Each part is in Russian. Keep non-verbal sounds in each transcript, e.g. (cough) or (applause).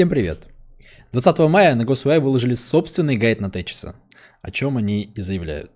Всем привет! 20 мая на GoSUI выложили собственный гайд на Течиса, о чем они и заявляют.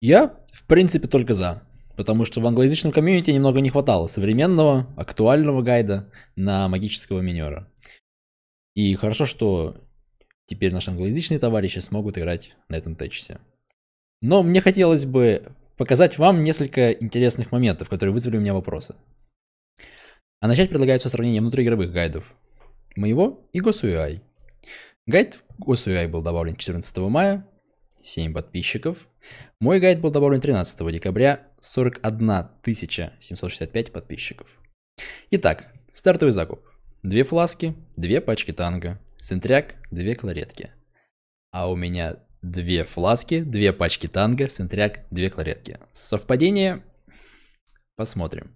Я, в принципе, только за, потому что в англоязычном комьюнити немного не хватало современного, актуального гайда на магического минера. И хорошо, что теперь наши англоязычные товарищи смогут играть на этом Течисе. Но мне хотелось бы показать вам несколько интересных моментов, которые вызвали у меня вопросы. А начать предлагается сравнение внутриигровых гайдов, моего и GosUI. Гайд GosUI был добавлен 14 мая, 7 подписчиков. Мой гайд был добавлен 13 декабря, 41 765 подписчиков. Итак, стартовый закуп. Две фласки, две пачки танга, центряк, две кларетки. А у меня две фласки, две пачки танга, центряк, две кларетки. Совпадение? Посмотрим.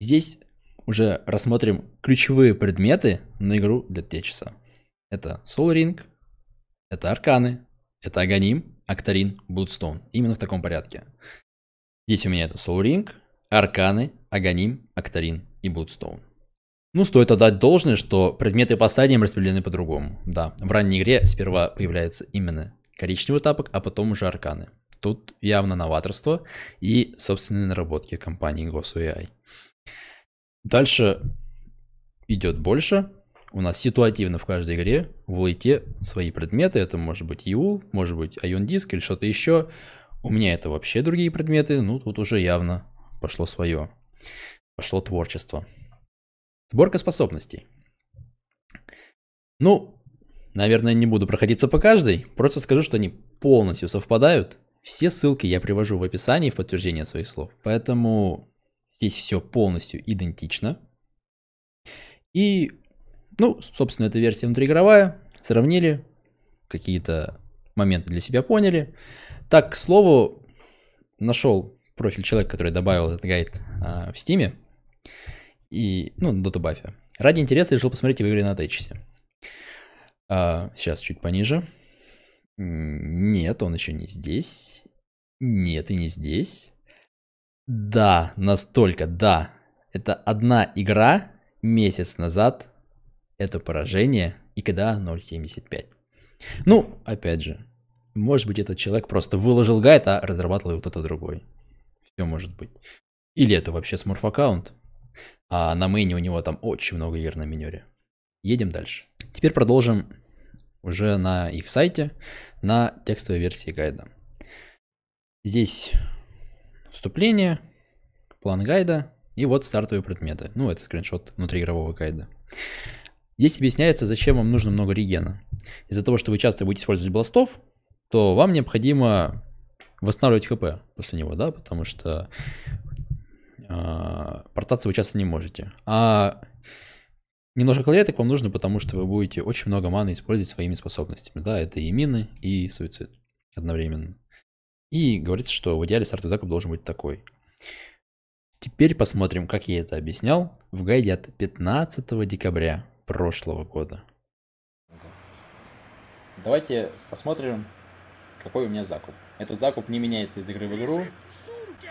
Здесь уже рассмотрим ключевые предметы на игру для Течеса. Это Soul Ring, это Арканы, это Аганим, Актарин, Bloodstone. Именно в таком порядке. Здесь у меня это Soul Ring, Арканы, Аганим, Актарин и Bloodstone. Ну, стоит отдать должное, что предметы по стадиям распределены по-другому. Да, в ранней игре сперва появляется именно коричневый тапок, а потом уже арканы. Тут явно новаторство и собственные наработки компании GoSUI. Дальше идет больше. У нас ситуативно в каждой игре в лейте свои предметы. Это может быть EUL, может быть Ion диск или что-то еще. У меня это вообще другие предметы. Ну, тут уже явно пошло свое. Пошло творчество. Сборка способностей. Ну, наверное, не буду проходиться по каждой. Просто скажу, что они полностью совпадают. Все ссылки я привожу в описании в подтверждение своих слов. Поэтому Здесь все полностью идентично. И, ну, собственно, эта версия внутриигровая. Сравнили, какие-то моменты для себя поняли. Так, к слову, нашел профиль человека, который добавил этот гайд а, в Стиме. И, ну, на Дотабафе. Ради интереса решил посмотреть его игры на Тейчесе. А, сейчас чуть пониже. Нет, он еще не здесь. Нет, и не здесь. Да, настолько, да. Это одна игра месяц назад, это поражение, и когда 0.75. Ну, опять же, может быть, этот человек просто выложил гайд, а разрабатывал его кто-то другой. Все может быть. Или это вообще смурф аккаунт, а на мейне у него там очень много игр на минере. Едем дальше. Теперь продолжим уже на их сайте, на текстовой версии гайда. Здесь Вступление, план гайда и вот стартовые предметы. Ну, это скриншот внутриигрового гайда. Здесь объясняется, зачем вам нужно много регена. Из-за того, что вы часто будете использовать бластов, то вам необходимо восстанавливать хп после него, да, потому что э, портаться вы часто не можете. А немножко колореток вам нужно, потому что вы будете очень много маны использовать своими способностями, да, это и мины, и суицид одновременно. И говорится, что в идеале стартовый закуп должен быть такой. Теперь посмотрим, как я это объяснял в гайде от 15 декабря прошлого года. Давайте посмотрим, какой у меня закуп. Этот закуп не меняется из игры в игру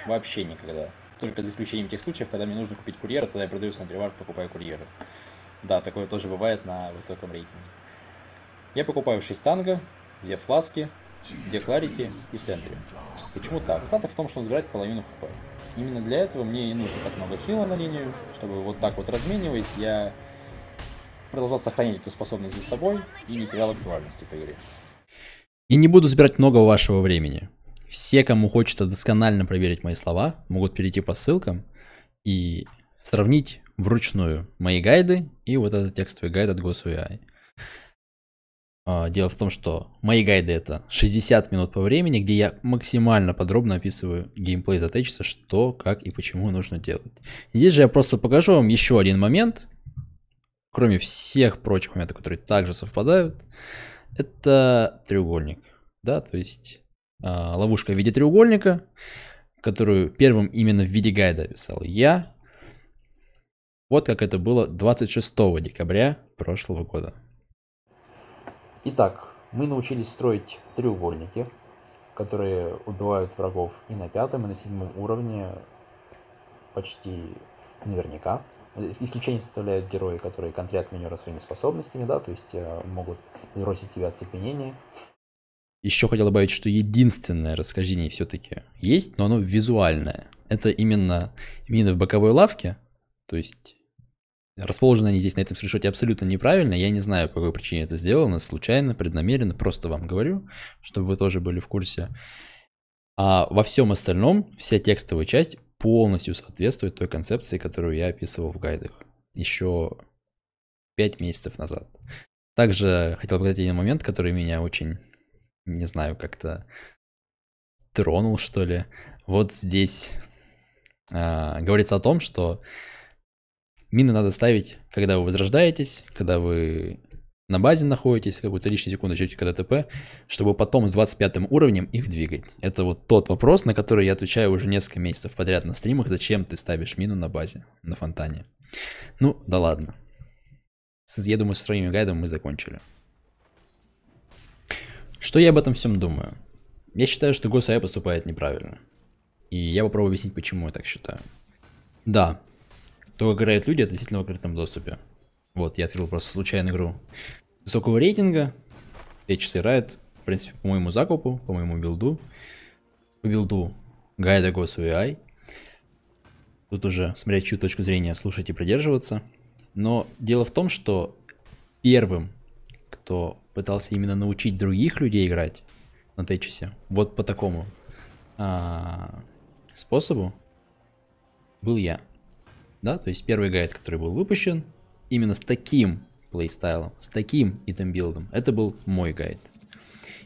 вообще никогда. Только за исключением тех случаев, когда мне нужно купить курьера, тогда я продаю Сандривард, покупаю курьера. Да, такое тоже бывает на высоком рейтинге. Я покупаю 6 танга, 2 фласки, где Clarity и Sentry. Почему так? Статы в том, что он забирает половину хп. Именно для этого мне и нужно так много хила на линию, чтобы вот так вот размениваясь, я продолжал сохранять эту способность за собой и не терял актуальности по игре. И не буду забирать много вашего времени. Все, кому хочется досконально проверить мои слова, могут перейти по ссылкам и сравнить вручную мои гайды и вот этот текстовый гайд от GoSUI. А, дело в том, что мои гайды это 60 минут по времени, где я максимально подробно описываю геймплей Затечеса, что, как и почему нужно делать. Здесь же я просто покажу вам еще один момент, кроме всех прочих моментов, которые также совпадают. Это треугольник, да, то есть э, ловушка в виде треугольника, которую первым именно в виде гайда описал я. Вот как это было 26 декабря прошлого года. Итак, мы научились строить треугольники, которые убивают врагов и на пятом, и на седьмом уровне почти наверняка. Исключение составляют герои, которые контрят минера своими способностями, да, то есть э, могут сбросить себя оцепенение. Еще хотел добавить, что единственное расхождение все-таки есть, но оно визуальное. Это именно, мины в боковой лавке, то есть Расположены они здесь на этом скриншоте абсолютно неправильно. Я не знаю, по какой причине это сделано. Случайно, преднамеренно. Просто вам говорю, чтобы вы тоже были в курсе. А во всем остальном вся текстовая часть полностью соответствует той концепции, которую я описывал в гайдах еще 5 месяцев назад. Также хотел показать один момент, который меня очень, не знаю, как-то тронул, что ли. Вот здесь а, говорится о том, что Мины надо ставить, когда вы возрождаетесь, когда вы на базе находитесь, какую-то лишнюю секунду ждете КДТП, чтобы потом с 25 уровнем их двигать. Это вот тот вопрос, на который я отвечаю уже несколько месяцев подряд на стримах, зачем ты ставишь мину на базе, на фонтане. Ну, да ладно. Я думаю, с своим гайдом мы закончили. Что я об этом всем думаю? Я считаю, что ГОСАЭ поступает неправильно. И я попробую объяснить, почему я так считаю. Да, то играют люди относительно в открытом доступе. Вот, я открыл просто случайно игру. Высокого рейтинга, 5 часы райд, в принципе, по моему закупу, по моему билду. По билду гайда Госу Тут уже смотря чью точку зрения слушать и придерживаться. Но дело в том, что первым, кто пытался именно научить других людей играть на Течисе, вот по такому а, способу, был я да, то есть первый гайд, который был выпущен, именно с таким плейстайлом, с таким итембилдом, это был мой гайд.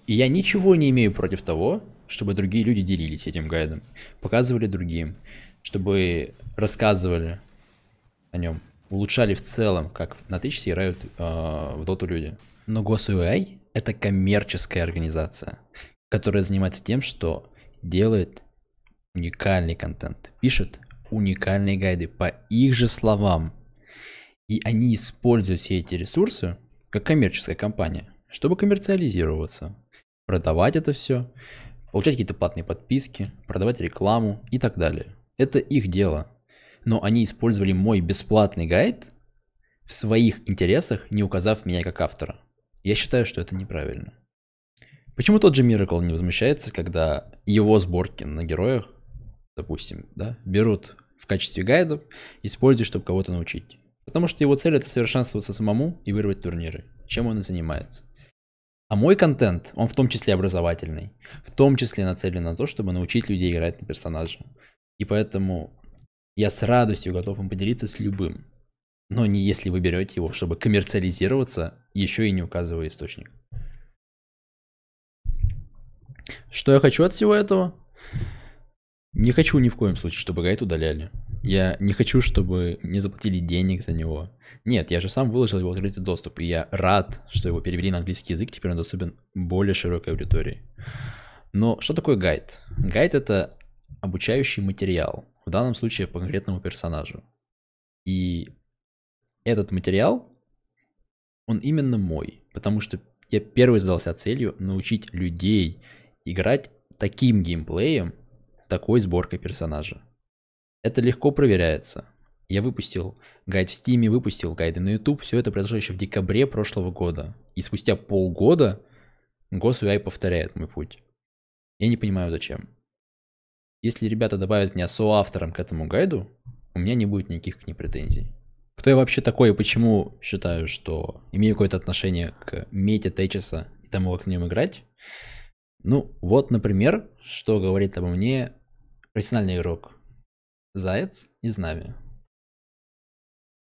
И я ничего не имею против того, чтобы другие люди делились этим гайдом, показывали другим, чтобы рассказывали о нем, улучшали в целом, как на Twitch играют э, а, в доту люди. Но GosUI — это коммерческая организация, которая занимается тем, что делает уникальный контент, пишет уникальные гайды по их же словам. И они используют все эти ресурсы, как коммерческая компания, чтобы коммерциализироваться, продавать это все, получать какие-то платные подписки, продавать рекламу и так далее. Это их дело. Но они использовали мой бесплатный гайд в своих интересах, не указав меня как автора. Я считаю, что это неправильно. Почему тот же Миракл не возмущается, когда его сборки на героях, допустим, да, берут в качестве гайдов, используя, чтобы кого-то научить. Потому что его цель это совершенствоваться самому и вырвать турниры, чем он и занимается. А мой контент, он в том числе образовательный, в том числе нацелен на то, чтобы научить людей играть на персонажа. И поэтому я с радостью готов им поделиться с любым. Но не если вы берете его, чтобы коммерциализироваться, еще и не указывая источник. Что я хочу от всего этого? Не хочу ни в коем случае, чтобы гайд удаляли. Я не хочу, чтобы не заплатили денег за него. Нет, я же сам выложил его в открытый доступ, и я рад, что его перевели на английский язык, теперь он доступен более широкой аудитории. Но что такое гайд? Гайд — это обучающий материал, в данном случае по конкретному персонажу. И этот материал, он именно мой, потому что я первый задался целью научить людей играть таким геймплеем, такой сборкой персонажа. Это легко проверяется. Я выпустил гайд в Стиме, выпустил гайды на YouTube, все это произошло еще в декабре прошлого года. И спустя полгода GosUI повторяет мой путь. Я не понимаю зачем. Если ребята добавят меня соавтором к этому гайду, у меня не будет никаких к ним претензий. Кто я вообще такой и почему считаю, что имею какое-то отношение к мете Течеса и тому, как на нем играть? Ну, вот, например, что говорит обо мне Профессиональный игрок. Заяц и Знамя.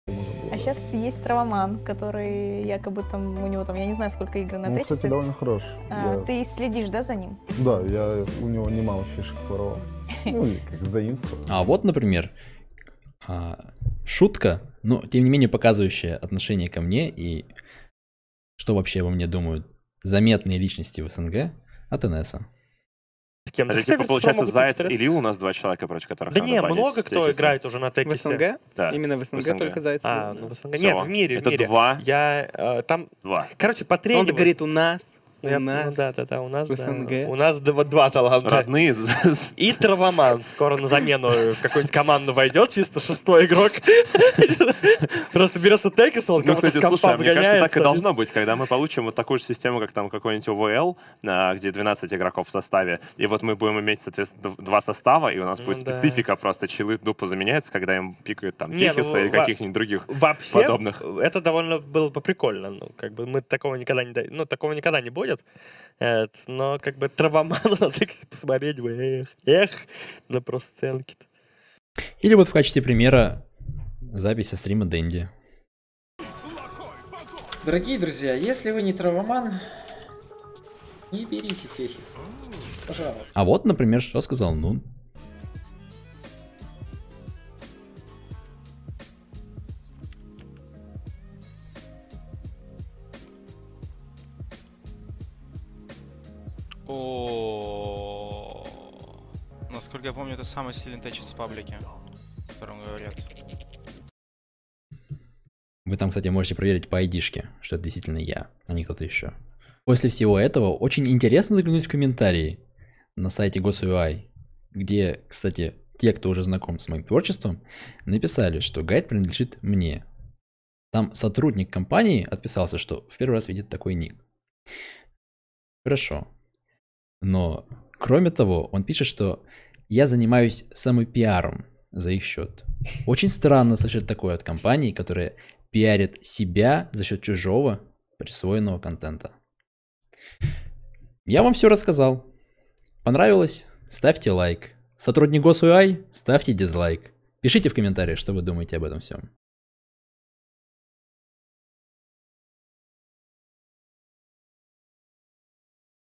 А сейчас есть Травоман, который якобы там у него там, я не знаю, сколько игр на Он, ну, тече, кстати, довольно хорош. А, я... Ты следишь, да, за ним? Да, я у него немало фишек своровал. (laughs) Ну, как заимствовал. А вот, например, а, шутка, но тем не менее показывающая отношение ко мне и что вообще обо мне думают заметные личности в СНГ от Энесса с кем-то. получается, Заяц или у нас два человека, против которых Да не, много кто играет уже на Текисе. В СНГ? Да. Именно в СНГ, только Заяц. А, ну в СНГ. Нет, в мире, Это два? Я э, там... Два. Короче, по тренинговым... Он говорит, у нас... Ну, у Я, нас? Ну, да, да, да, у нас, в да. У нас два, два таланта. Родные. И травоман. Скоро на замену в какую-нибудь команду войдет, чисто шестой игрок. Просто берется Текисон, Ну, кстати, слушай, а мне кажется, так и должно быть, когда мы получим вот такую же систему, как там какой-нибудь ОВЛ, а, где 12 игроков в составе, и вот мы будем иметь, соответственно, два состава, и у нас ну будет специфика, просто челы дупа заменяются, когда им пикают там Техиса ну, или каких-нибудь других подобных. это довольно было бы прикольно. Ну, как бы мы такого никогда не... Ну, такого никогда не будет проходит. Это, но как бы травоман (laughs) на тексте посмотреть бы, эх, эх, на просценке-то. Или вот в качестве примера запись со стрима Дэнди. Дорогие друзья, если вы не травоман, не берите Техис. Пожалуйста. А вот, например, что сказал Нун. О, насколько я помню, это самый сильный тэтч из паблики, о котором говорят. Вы там, кстати, можете проверить по айдишке, что это действительно я, а не кто-то еще. После всего этого очень интересно заглянуть в комментарии на сайте GosUI, где, кстати, те, кто уже знаком с моим творчеством, написали, что гайд принадлежит мне. Там сотрудник компании отписался, что в первый раз видит такой ник. Хорошо. Но, кроме того, он пишет, что я занимаюсь самопиаром за их счет. Очень странно слышать такое от компании, которая пиарит себя за счет чужого присвоенного контента. Я вам все рассказал. Понравилось? Ставьте лайк. Сотрудник Госуай, ставьте дизлайк. Пишите в комментариях, что вы думаете об этом всем.